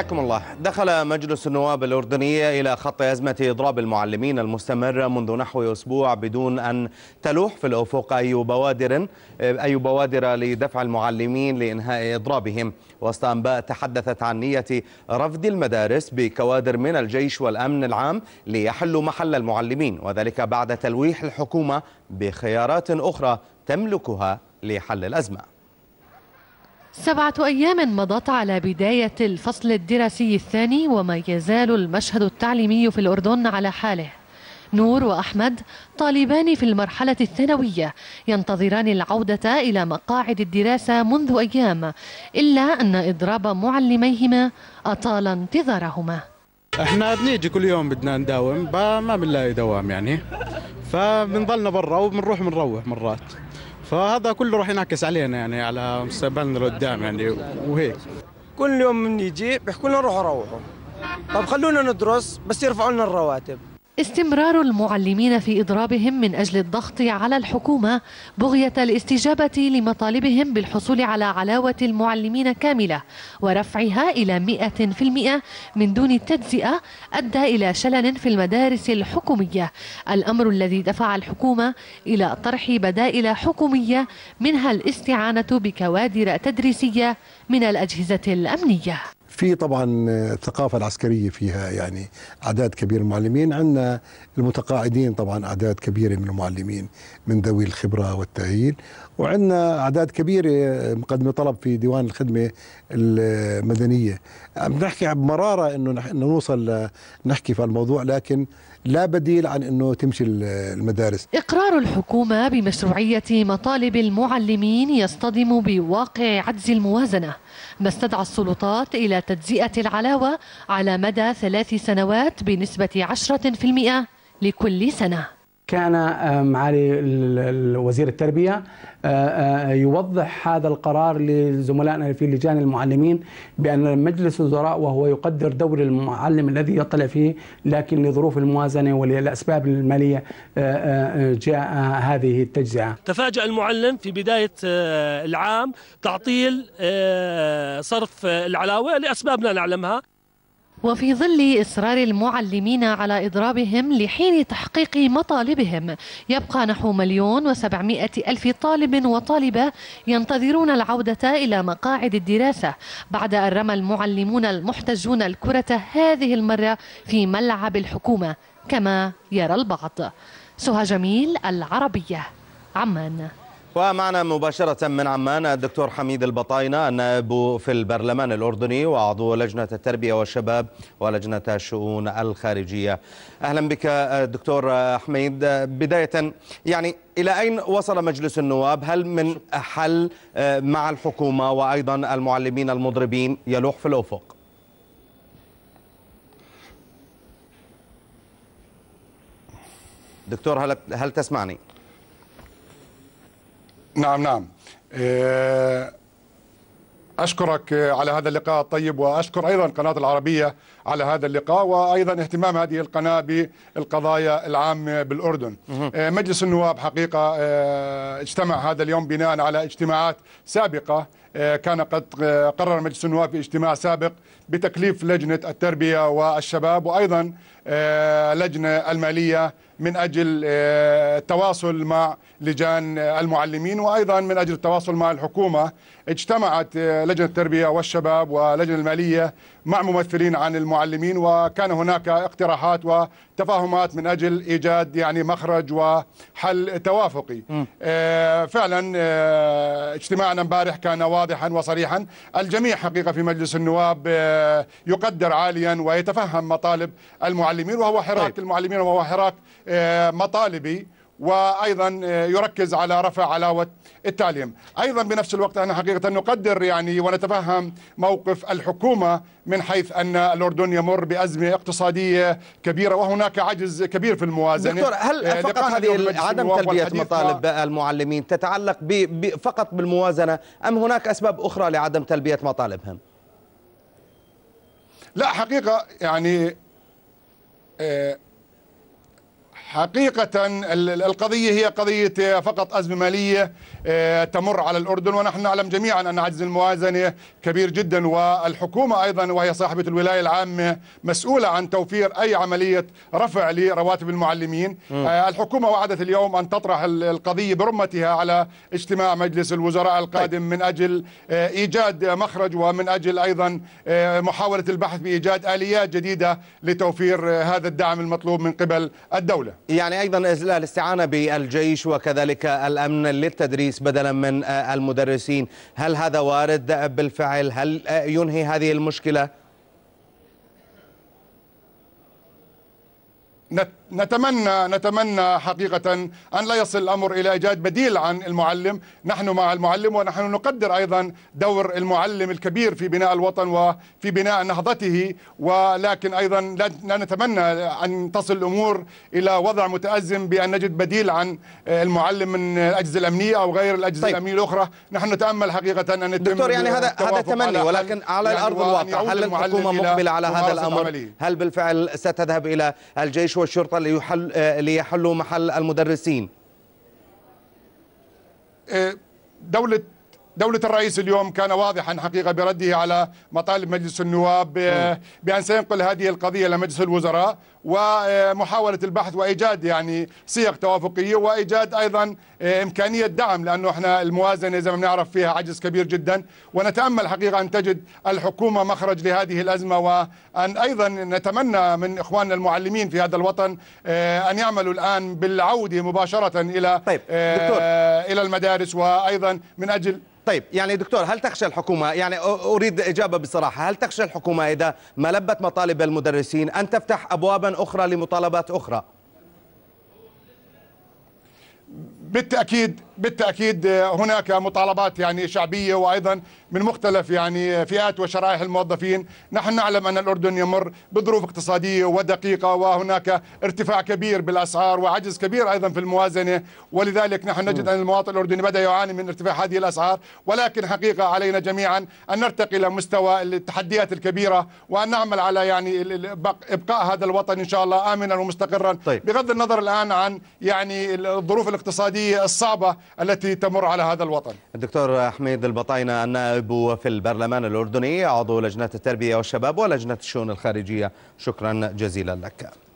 حياكم الله دخل مجلس النواب الأردنية إلى خط أزمة إضراب المعلمين المستمرة منذ نحو أسبوع بدون أن تلوح في الأفق أي بوادر أي بوادر لدفع المعلمين لإنهاء إضرابهم وسط أنباء تحدثت عن نية رفض المدارس بكوادر من الجيش والأمن العام ليحلوا محل المعلمين وذلك بعد تلويح الحكومة بخيارات أخرى تملكها لحل الأزمة سبعة أيام مضت على بداية الفصل الدراسي الثاني وما يزال المشهد التعليمي في الأردن على حاله نور وأحمد طالبان في المرحلة الثانوية ينتظران العودة إلى مقاعد الدراسة منذ أيام إلا أن إضراب معلميهما أطال انتظارهما احنا بنيجي كل يوم بدنا نداوم ما بنلاقي دوام يعني فبنضلنا برا وبنروح بنروح مرات فهذا كله راح ينعكس علينا يعني على مستقبلنا لقدام يعني وهيك كل يوم بنيجي بيحكوا لنا روحوا روحوا طب خلونا ندرس بس يرفعوا لنا الرواتب استمرار المعلمين في إضرابهم من أجل الضغط على الحكومة بغية الاستجابة لمطالبهم بالحصول على علاوة المعلمين كاملة ورفعها إلى 100% من دون تجزئة أدى إلى شلل في المدارس الحكومية الأمر الذي دفع الحكومة إلى طرح بدائل حكومية منها الاستعانة بكوادر تدريسية من الأجهزة الأمنية في طبعا الثقافة العسكرية فيها يعني أعداد كبير من المعلمين عندنا المتقاعدين طبعا أعداد كبيرة من المعلمين من ذوي الخبرة والتأهيل وعندنا أعداد كبيرة مقدمة طلب في ديوان الخدمة المدنية نحكي بمرارة أنه نوصل نحكي في الموضوع لكن لا بديل عن أنه تمشي المدارس إقرار الحكومة بمشروعية مطالب المعلمين يصطدم بواقع عجز الموازنة ما استدعى السلطات إلى تجزئة العلاوة على مدى ثلاث سنوات بنسبة 10% لكل سنة كان آه، معالي وزير التربية آه، آه، يوضح هذا القرار لزملائنا في لجان المعلمين بأن مجلس الوزراء وهو يقدر دور المعلم الذي يطلع فيه لكن لظروف الموازنة وللأسباب المالية جاء هذه التجزئة تفاجأ المعلم في بداية العام تعطيل صرف العلاوة لأسباب لا نعلمها وفي ظل إصرار المعلمين على إضرابهم لحين تحقيق مطالبهم يبقى نحو مليون وسبعمائة ألف طالب وطالبة ينتظرون العودة إلى مقاعد الدراسة بعد أن رمى المعلمون المحتجون الكرة هذه المرة في ملعب الحكومة كما يرى البعض سهى جميل العربية عمان ومعنا مباشرة من عمان الدكتور حميد البطاينة النائب في البرلمان الأردني وعضو لجنة التربية والشباب ولجنة الشؤون الخارجية أهلا بك دكتور حميد بداية يعني إلى أين وصل مجلس النواب هل من حل مع الحكومة وأيضا المعلمين المضربين يلوح في الأفق؟ دكتور هل, هل تسمعني؟ نعم نعم آه، أشكرك على هذا اللقاء الطيب وأشكر أيضا القناة العربية على هذا اللقاء وأيضا اهتمام هذه القناة بالقضايا العامة بالأردن آه، مجلس النواب حقيقة آه، اجتمع هذا اليوم بناء على اجتماعات سابقة كان قد قرر مجلس النواب في اجتماع سابق بتكليف لجنة التربية والشباب وأيضا لجنة المالية من أجل آه، التواصل مع لجان المعلمين وأيضا من أجل التواصل مع الحكومة اجتمعت آه، لجنة التربية والشباب ولجنة المالية مع ممثلين عن المعلمين وكان هناك اقتراحات وتفاهمات من أجل إيجاد يعني مخرج وحل توافقي آه، فعلا اجتماعنا امبارح كان واضحا وصريحا الجميع حقيقة في مجلس النواب يقدر عاليا ويتفهم مطالب المعلمين وهو حراك طيب. المعلمين وهو حراك آه، مطالبي وايضا آه، يركز على رفع علاوه التعليم، ايضا بنفس الوقت انا حقيقه نقدر يعني ونتفهم موقف الحكومه من حيث ان الاردن يمر بازمه اقتصاديه كبيره وهناك عجز كبير في الموازنه. دكتور هل آه، فقط هذه عدم تلبيه مطالب المعلمين تتعلق ب... ب... فقط بالموازنه ام هناك اسباب اخرى لعدم تلبيه مطالبهم؟ لا حقيقه يعني آه حقيقة القضية هي قضية فقط أزمة مالية آه، تمر على الأردن ونحن نعلم جميعا أن عجز الموازنة كبير جدا والحكومة أيضا وهي صاحبة الولاية العامة مسؤولة عن توفير أي عملية رفع لرواتب المعلمين آه، الحكومة وعدت اليوم أن تطرح القضية برمتها على اجتماع مجلس الوزراء القادم طيب. من أجل آه، إيجاد مخرج ومن أجل أيضا محاولة البحث بإيجاد آليات جديدة لتوفير هذا الدعم المطلوب من قبل الدولة يعني أيضا الاستعانة بالجيش وكذلك الأمن للتدريس بدلا من آه، المدرسين هل هذا وارد بالفعل هل آه، ينهي هذه المشكلة؟ نت نتمنى نتمنى حقيقة أن لا يصل الأمر إلى إيجاد بديل عن المعلم نحن مع المعلم ونحن نقدر أيضا دور المعلم الكبير في بناء الوطن وفي بناء نهضته ولكن أيضا لا نتمنى أن تصل الأمور إلى وضع متأزم بأن نجد بديل عن المعلم من الأجهزة الأمنية أو غير الأجهزة طيب. الأمنية الأخرى نحن نتأمل حقيقة أن يتم دكتور يعني هذا هذا تمني ولكن على يعني الأرض الواقع هل الحكومة مقبلة على هذا الأمر عملي. هل بالفعل ستذهب إلى الجيش والشرطة ليحل آه، ليحلوا محل المدرسين آه، دولة دولة الرئيس اليوم كان واضحا حقيقة برده على مطالب مجلس النواب آه، بأن سينقل هذه القضية لمجلس الوزراء ومحاولة البحث وإيجاد يعني صيغ توافقية وإيجاد أيضا آه، إمكانية دعم لأنه احنا الموازنة زي ما بنعرف فيها عجز كبير جدا ونتأمل حقيقة أن تجد الحكومة مخرج لهذه الأزمة وأن أيضا نتمنى من إخواننا المعلمين في هذا الوطن آه، أن يعملوا الآن بالعودة مباشرة إلى طيب. دكتور. إلى المدارس وأيضا من أجل طيب يعني دكتور هل تخشى الحكومة يعني أريد إجابة بصراحة هل تخشى الحكومة إذا ما لبت مطالب المدرسين أن تفتح أبوابا أخرى لمطالبات أخرى بالتاكيد بالتاكيد آه، هناك مطالبات يعني شعبيه وايضا من مختلف يعني فئات وشرائح الموظفين، نحن نعلم ان الاردن يمر بظروف اقتصاديه ودقيقه وهناك ارتفاع كبير بالاسعار وعجز كبير ايضا في الموازنه، ولذلك نحن نجد ان المواطن الاردني بدا يعاني من ارتفاع هذه الاسعار، ولكن حقيقه علينا جميعا ان نرتقي الى مستوى التحديات الكبيره وان نعمل على يعني ابقاء هذا الوطن ان شاء الله امنا ومستقرا طيب. بغض النظر الان عن يعني الظروف الاقتصاديه التحدي الصعبة التي تمر على هذا الوطن الدكتور حميد البطاينة النائب في البرلمان الأردني عضو لجنة التربية والشباب ولجنة الشؤون الخارجية شكرا جزيلا لك